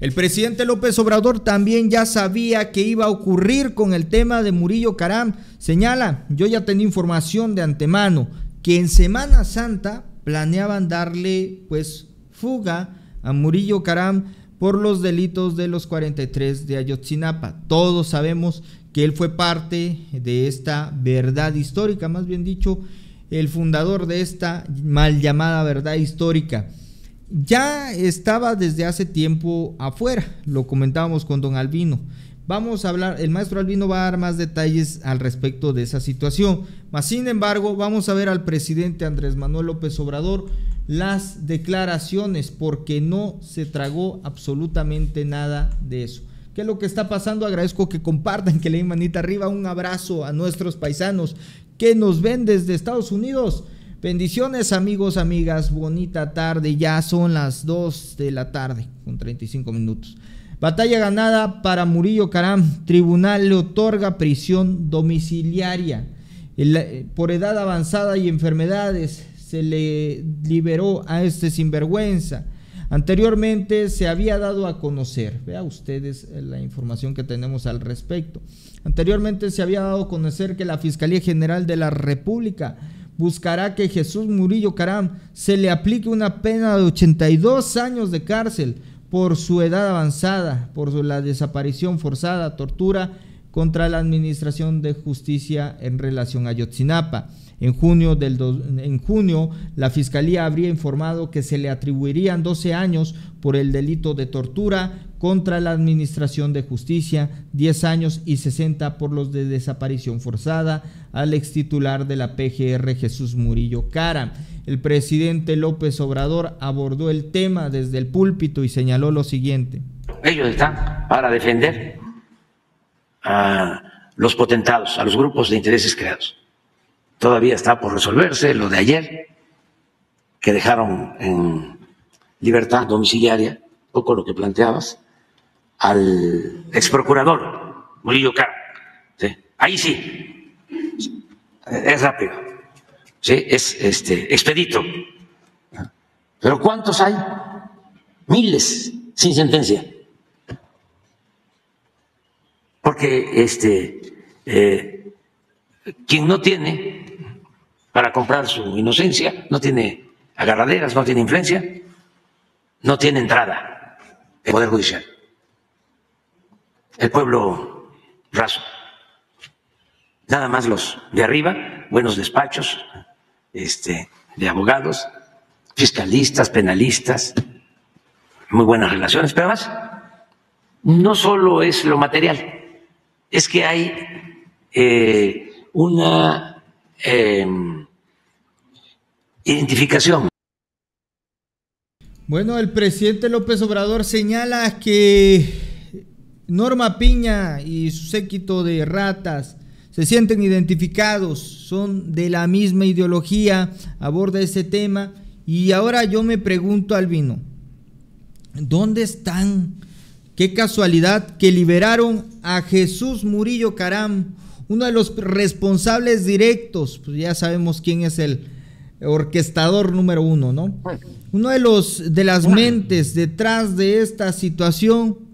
El presidente López Obrador también ya sabía que iba a ocurrir con el tema de Murillo Caram. Señala, yo ya tenía información de antemano que en Semana Santa planeaban darle pues fuga a Murillo Caram por los delitos de los 43 de Ayotzinapa. Todos sabemos que él fue parte de esta verdad histórica, más bien dicho, el fundador de esta mal llamada verdad histórica ya estaba desde hace tiempo afuera, lo comentábamos con don Albino. Vamos a hablar, el maestro Albino va a dar más detalles al respecto de esa situación. Mas, sin embargo, vamos a ver al presidente Andrés Manuel López Obrador las declaraciones porque no se tragó absolutamente nada de eso. ¿Qué es lo que está pasando? Agradezco que compartan, que le den manita arriba. Un abrazo a nuestros paisanos que nos ven desde Estados Unidos. Bendiciones amigos, amigas, bonita tarde, ya son las 2 de la tarde con 35 minutos. Batalla ganada para Murillo Caram, tribunal le otorga prisión domiciliaria. Eh, por edad avanzada y enfermedades se le liberó a este sinvergüenza. Anteriormente se había dado a conocer, vean ustedes eh, la información que tenemos al respecto. Anteriormente se había dado a conocer que la Fiscalía General de la República buscará que Jesús Murillo Caram se le aplique una pena de 82 años de cárcel por su edad avanzada, por la desaparición forzada, tortura contra la Administración de Justicia en relación a Yotzinapa. En junio, del en junio, la Fiscalía habría informado que se le atribuirían 12 años por el delito de tortura contra la Administración de Justicia, 10 años y 60 por los de desaparición forzada, al ex titular de la PGR Jesús Murillo Cara. El presidente López Obrador abordó el tema desde el púlpito y señaló lo siguiente. Ellos están para defender a los potentados, a los grupos de intereses creados. Todavía está por resolverse lo de ayer, que dejaron en libertad domiciliaria, poco lo que planteabas, al ex procurador Murillo K ¿sí? Ahí sí, es rápido, ¿sí? es este, expedito. Pero ¿cuántos hay? Miles sin sentencia. Porque este, eh, quien no tiene para comprar su inocencia, no tiene agarraderas, no tiene influencia, no tiene entrada el Poder Judicial el pueblo raso. Nada más los de arriba, buenos despachos este, de abogados, fiscalistas, penalistas, muy buenas relaciones, pero además no solo es lo material, es que hay eh, una em, identificación. Bueno, el presidente López Obrador señala que Norma Piña y su séquito de ratas se sienten identificados, son de la misma ideología, aborda ese tema. Y ahora yo me pregunto, Albino, ¿dónde están? Qué casualidad que liberaron a Jesús Murillo Caram, uno de los responsables directos, pues ya sabemos quién es el orquestador número uno, ¿no? Uno de los de las mentes detrás de esta situación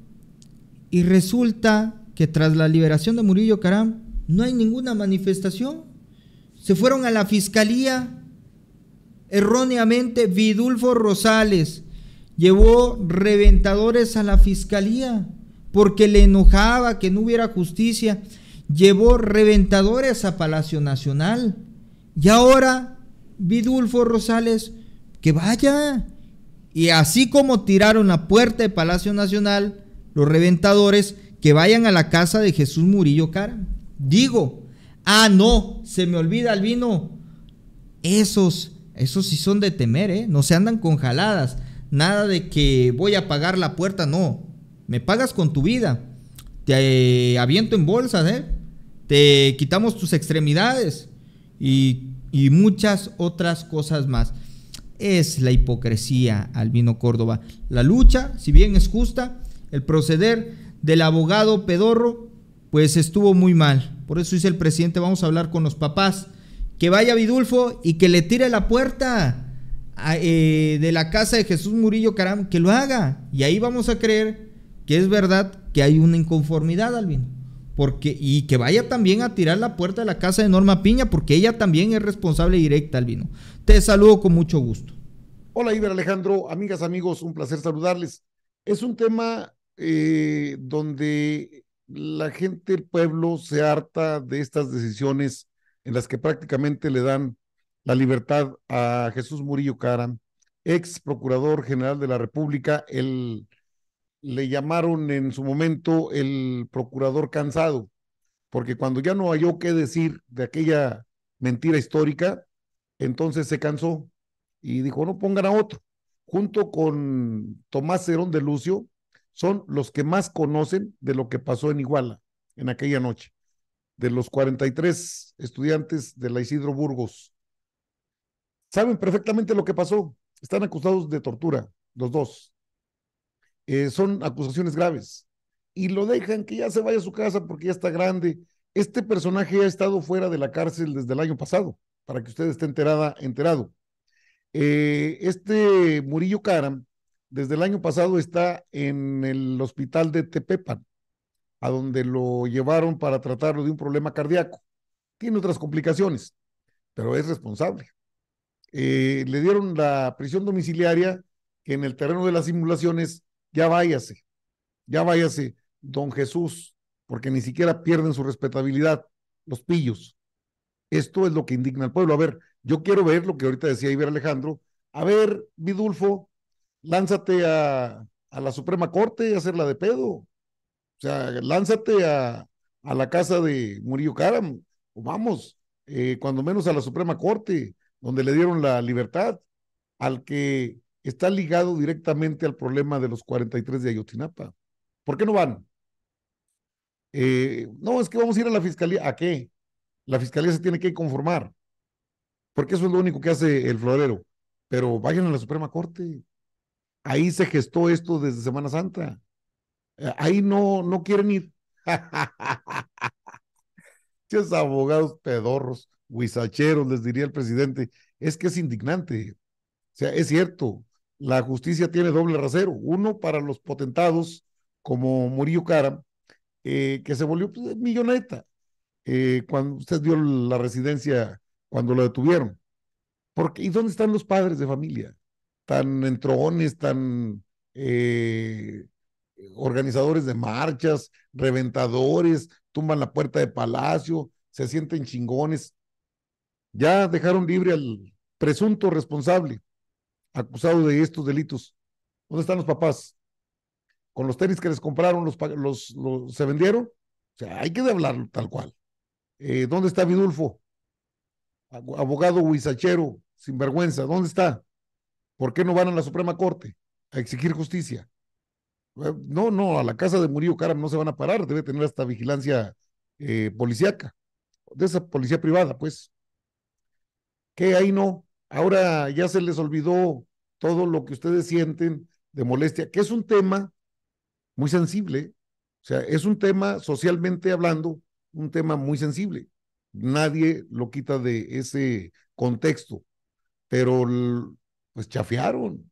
y resulta que tras la liberación de Murillo Caram no hay ninguna manifestación. Se fueron a la fiscalía. Erróneamente, Vidulfo Rosales llevó reventadores a la fiscalía porque le enojaba que no hubiera justicia. Llevó reventadores a Palacio Nacional. Y ahora, Vidulfo Rosales, que vaya. Y así como tiraron la puerta de Palacio Nacional, los reventadores, que vayan a la casa de Jesús Murillo Cara. Digo, ah, no, se me olvida el vino. Esos, esos sí son de temer, ¿eh? No se andan con jaladas. Nada de que voy a pagar la puerta, no. Me pagas con tu vida. Te eh, aviento en bolsas, ¿eh? Te quitamos tus extremidades y, y muchas otras cosas más. Es la hipocresía, Albino Córdoba. La lucha, si bien es justa, el proceder del abogado pedorro, pues estuvo muy mal. Por eso dice el presidente, vamos a hablar con los papás. Que vaya Vidulfo y que le tire la puerta eh, de la casa de Jesús Murillo Caram, que lo haga. Y ahí vamos a creer que es verdad que hay una inconformidad, Alvin. Porque, y que vaya también a tirar la puerta de la casa de Norma Piña, porque ella también es responsable directa, Albino. Te saludo con mucho gusto. Hola, Iber Alejandro, amigas, amigos, un placer saludarles. Es un tema eh, donde la gente, el pueblo, se harta de estas decisiones en las que prácticamente le dan la libertad a Jesús Murillo Cara, ex procurador general de la República, él le llamaron en su momento el procurador cansado, porque cuando ya no halló qué decir de aquella mentira histórica, entonces se cansó y dijo, no pongan a otro. Junto con Tomás Cerón de Lucio, son los que más conocen de lo que pasó en Iguala en aquella noche, de los 43 estudiantes de la Isidro Burgos. Saben perfectamente lo que pasó, están acusados de tortura, los dos. Eh, son acusaciones graves y lo dejan que ya se vaya a su casa porque ya está grande. Este personaje ha estado fuera de la cárcel desde el año pasado, para que usted esté enterada, enterado. Eh, este Murillo Karam desde el año pasado está en el hospital de Tepepan, a donde lo llevaron para tratarlo de un problema cardíaco. Tiene otras complicaciones, pero es responsable. Eh, le dieron la prisión domiciliaria en el terreno de las simulaciones ya váyase, ya váyase, don Jesús, porque ni siquiera pierden su respetabilidad, los pillos. Esto es lo que indigna al pueblo. A ver, yo quiero ver lo que ahorita decía Iber Alejandro. A ver, Vidulfo, lánzate a, a la Suprema Corte y hacerla de pedo. O sea, lánzate a, a la casa de Murillo Karam, o vamos, eh, cuando menos a la Suprema Corte, donde le dieron la libertad al que está ligado directamente al problema de los 43 de Ayotzinapa. ¿Por qué no van? Eh, no, es que vamos a ir a la fiscalía. ¿A qué? La fiscalía se tiene que conformar, porque eso es lo único que hace el florero. Pero vayan a la Suprema Corte, Ahí se gestó esto desde Semana Santa. Eh, ahí no, no quieren ir. Esos abogados pedorros, huizacheros, les diría el presidente. Es que es indignante. O sea, es cierto, la justicia tiene doble rasero. Uno para los potentados como Murillo Cara, eh, que se volvió pues, milloneta eh, cuando usted dio la residencia, cuando lo detuvieron. Porque, ¿Y dónde están los padres de familia? tan entrones, tan eh, organizadores de marchas, reventadores, tumban la puerta de palacio, se sienten chingones. Ya dejaron libre al presunto responsable acusado de estos delitos. ¿Dónde están los papás? ¿Con los tenis que les compraron los, se vendieron? O sea, hay que hablar tal cual. Eh, ¿Dónde está Vidulfo? Abogado huizachero, vergüenza. ¿dónde está? ¿Por qué no van a la Suprema Corte a exigir justicia? Eh, no, no, a la casa de Murillo Caram no se van a parar, debe tener hasta vigilancia eh, policíaca, de esa policía privada, pues. ¿Qué ahí no, ahora ya se les olvidó todo lo que ustedes sienten de molestia, que es un tema muy sensible, o sea, es un tema socialmente hablando, un tema muy sensible. Nadie lo quita de ese contexto, pero pues chafiaron.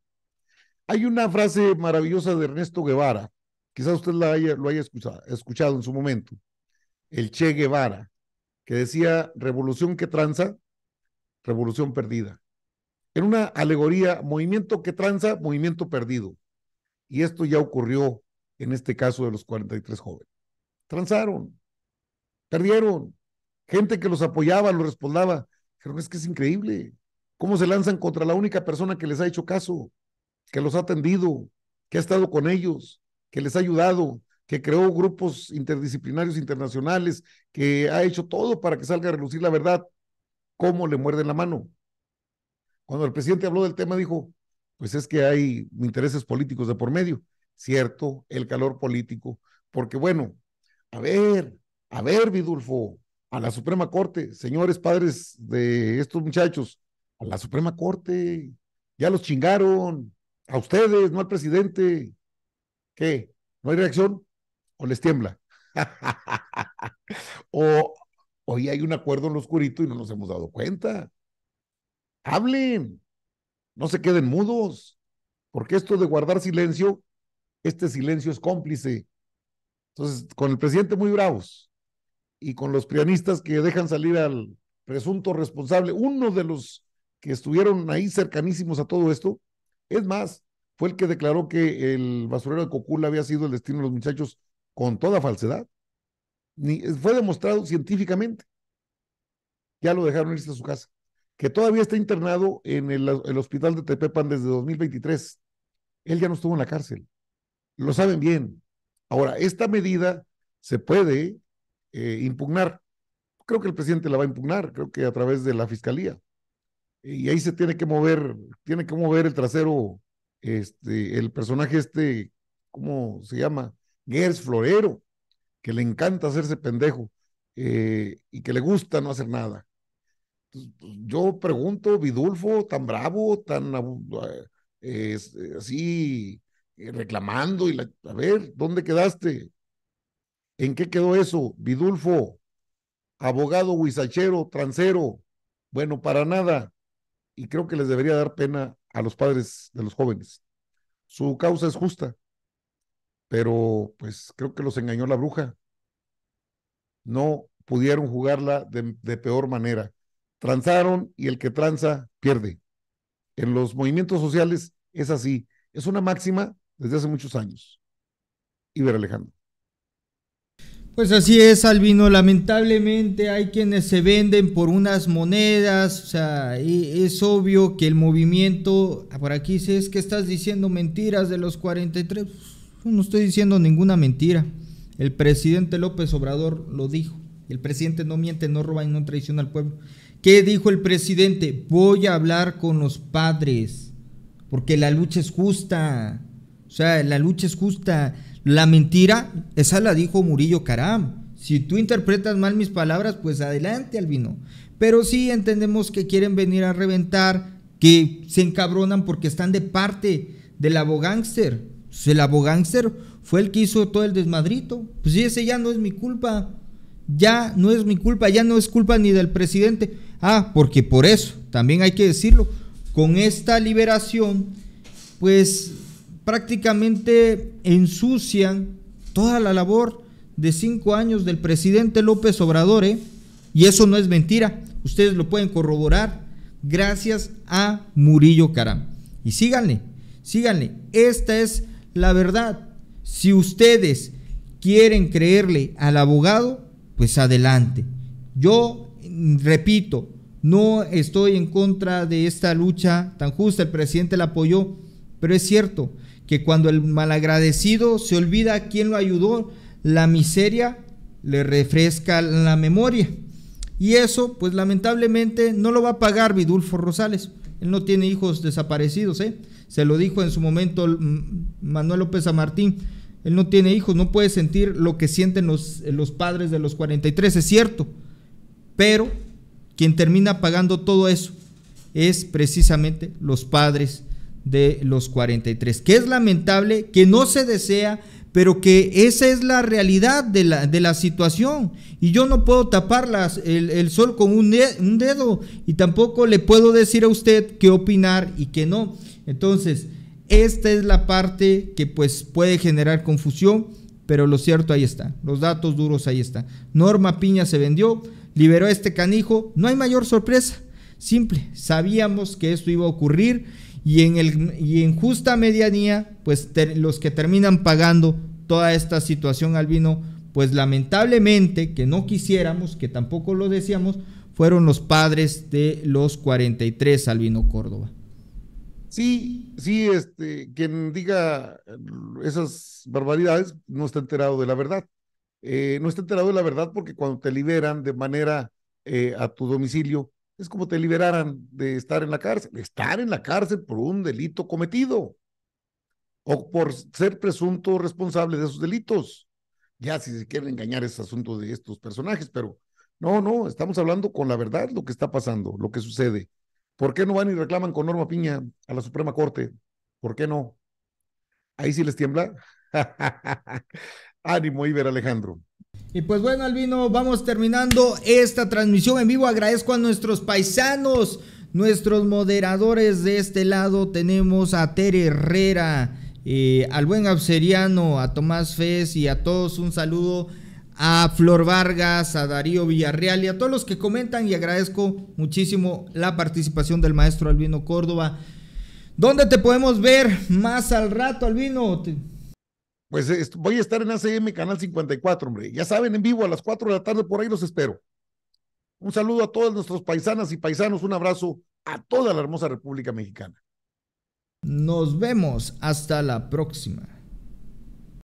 Hay una frase maravillosa de Ernesto Guevara, quizás usted la haya, lo haya escuchado, en su momento, el Che Guevara, que decía, revolución que tranza, revolución perdida. En una alegoría, movimiento que tranza, movimiento perdido. Y esto ya ocurrió en este caso de los 43 jóvenes. Tranzaron, perdieron. Gente que los apoyaba, los respaldaba. Pero es que es increíble. ¿Cómo se lanzan contra la única persona que les ha hecho caso, que los ha atendido, que ha estado con ellos, que les ha ayudado, que creó grupos interdisciplinarios internacionales, que ha hecho todo para que salga a relucir la verdad? ¿Cómo le muerden la mano? Cuando el presidente habló del tema dijo, pues es que hay intereses políticos de por medio. Cierto, el calor político, porque bueno, a ver, a ver, Vidulfo, a la Suprema Corte, señores padres de estos muchachos, a la Suprema Corte, ya los chingaron, a ustedes, no al presidente. ¿Qué? ¿No hay reacción? ¿O les tiembla? o hoy hay un acuerdo en lo oscurito y no nos hemos dado cuenta. Hablen, no se queden mudos, porque esto de guardar silencio, este silencio es cómplice. Entonces, con el presidente muy bravos y con los pianistas que dejan salir al presunto responsable, uno de los que estuvieron ahí cercanísimos a todo esto. Es más, fue el que declaró que el basurero de Cocula había sido el destino de los muchachos con toda falsedad. Ni, fue demostrado científicamente. Ya lo dejaron irse a su casa. Que todavía está internado en el, hospital de Tepepan desde 2023. Él ya no estuvo en la cárcel. Lo saben bien. Ahora, esta medida se puede eh, impugnar. Creo que el presidente la va a impugnar, creo que a través de la fiscalía y ahí se tiene que mover, tiene que mover el trasero, este, el personaje este, ¿cómo se llama? Gers Florero, que le encanta hacerse pendejo eh, y que le gusta no hacer nada. Pues, yo pregunto, Vidulfo, tan bravo, tan eh, así eh, reclamando, y a ver, ¿dónde quedaste? ¿En qué quedó eso? Vidulfo, abogado huizachero, transero, bueno, para nada y creo que les debería dar pena a los padres de los jóvenes. Su causa es justa, pero pues creo que los engañó la bruja. No pudieron jugarla de, peor manera. Tranzaron y el que tranza pierde. En los movimientos sociales es así. Es una máxima desde hace muchos años. Iber Alejandro. Pues así es, Albino. Lamentablemente hay quienes se venden por unas monedas. O sea, es obvio que el movimiento. Ah, por aquí se es que estás diciendo mentiras de los 43. No estoy diciendo ninguna mentira. El presidente López Obrador lo dijo. El presidente no miente, no roba y no traiciona al pueblo. ¿Qué dijo el presidente? Voy a hablar con los padres. Porque la lucha es justa. O sea, la lucha es justa. La mentira, esa la dijo Murillo Caram. Si tú interpretas mal mis palabras, pues adelante, Albino. Pero sí entendemos que quieren venir a reventar, que se encabronan porque están de parte del abogánster. Pues, el abogánster fue el que hizo todo el desmadrito. Pues ese ya no es mi culpa. Ya no es mi culpa, ya no es culpa ni del presidente. Ah, porque por eso, también hay que decirlo, con esta liberación, pues prácticamente ensucian toda la labor de cinco años del presidente López Obrador, ¿eh? y eso no es mentira, ustedes lo pueden corroborar gracias a Murillo Caram. Y síganle, síganle, esta es la verdad. Si ustedes quieren creerle al abogado, pues adelante. Yo mm, repito, no estoy en contra de esta lucha tan justa, el presidente la apoyó, pero es cierto, que cuando el malagradecido se olvida a quien lo ayudó, la miseria le refresca la memoria. Y eso, pues lamentablemente, no lo va a pagar Vidulfo Rosales. Él no tiene hijos desaparecidos, ¿eh? Se lo dijo en su momento mm, Manuel López Amartín. Él no tiene hijos, no puede sentir lo que sienten los, eh, los padres de los 43, es cierto. Pero quien termina pagando todo eso es precisamente los padres de los 43, que es lamentable, que no se desea, pero que esa es la realidad de la, situación. Y yo no puedo tapar las, el, sol con un, dedo y tampoco le puedo decir a usted qué opinar y qué no. Entonces, esta es la parte que pues puede generar confusión, pero lo cierto ahí está, los datos duros ahí está, Norma Piña se vendió, liberó a este canijo, no hay mayor sorpresa, simple, sabíamos que esto iba a ocurrir y en, el, y en justa medianía, pues los que terminan pagando toda esta situación Albino, pues lamentablemente, que no quisiéramos, que tampoco lo decíamos, fueron los padres de los 43 Albino Córdoba. Sí, sí, este, quien diga eh, esas barbaridades no está enterado de la verdad. Eh, no está enterado de la verdad porque cuando te liberan de manera eh, a tu domicilio, es como te liberaran de estar en la cárcel. Estar en la cárcel por un delito cometido o por ser presunto responsable de esos delitos. Ya si se quieren engañar ese asunto de estos personajes, pero no, no, estamos hablando con la verdad lo que está pasando, lo que sucede. ¿Por qué no van y reclaman con Norma Piña a la Suprema Corte? ¿Por qué no? Ahí sí les tiembla. Ánimo, Iber Alejandro. Y pues bueno, Albino, vamos terminando esta transmisión en vivo. Agradezco a nuestros paisanos, nuestros moderadores de este lado. Tenemos a Tere Herrera, eh, al buen Abseriano, a Tomás Fez y a todos un saludo. A Flor Vargas, a Darío Villarreal y a todos los que comentan y agradezco muchísimo la participación del maestro Albino Córdoba. ¿Dónde te podemos ver más al rato, Albino? Pues voy a estar en ACM Canal 54, hombre. Ya saben, en vivo a las 4 de la tarde, por ahí los espero. Un saludo a todas nuestras paisanas y paisanos, un abrazo a toda la hermosa República Mexicana. Nos vemos hasta la próxima.